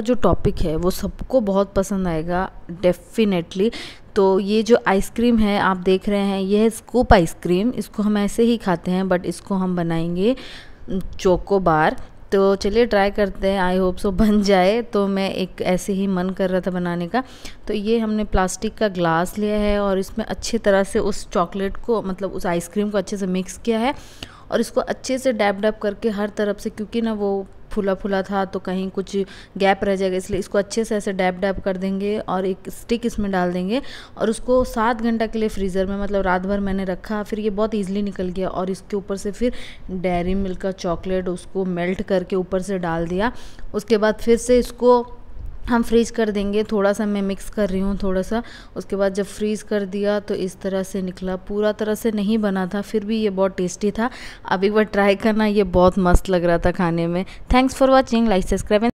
का जो टॉपिक है वो सबको बहुत पसंद आएगा डेफिनेटली तो ये जो आइसक्रीम है आप देख रहे हैं ये है स्कूप आइसक्रीम इसको हम ऐसे ही खाते हैं बट इसको हम बनाएंगे चोकोबार तो चलिए ट्राई करते हैं आई होप सो बन जाए तो मैं एक ऐसे ही मन कर रहा था बनाने का तो ये हमने प्लास्टिक का ग्लास लिया है और इसमें अच्छी तरह से उस चॉकलेट को मतलब उस आइसक्रीम को अच्छे से मिक्स किया है और इसको अच्छे से डैप डैप करके हर तरफ से क्योंकि ना वो फूला फूला था तो कहीं कुछ गैप रह जाएगा इसलिए इसको अच्छे से ऐसे डैप डैप कर देंगे और एक स्टिक इसमें डाल देंगे और उसको सात घंटा के लिए फ्रीज़र में मतलब रात भर मैंने रखा फिर ये बहुत ईजिली निकल गया और इसके ऊपर से फिर डेयरी मिल्क का चॉकलेट उसको मेल्ट करके ऊपर से डाल दिया उसके बाद फिर से इसको हम फ्रीज़ कर देंगे थोड़ा सा मैं मिक्स कर रही हूँ थोड़ा सा उसके बाद जब फ्रीज़ कर दिया तो इस तरह से निकला पूरा तरह से नहीं बना था फिर भी ये बहुत टेस्टी था अब एक बार ट्राई करना ये बहुत मस्त लग रहा था खाने में thanks for watching like subscribe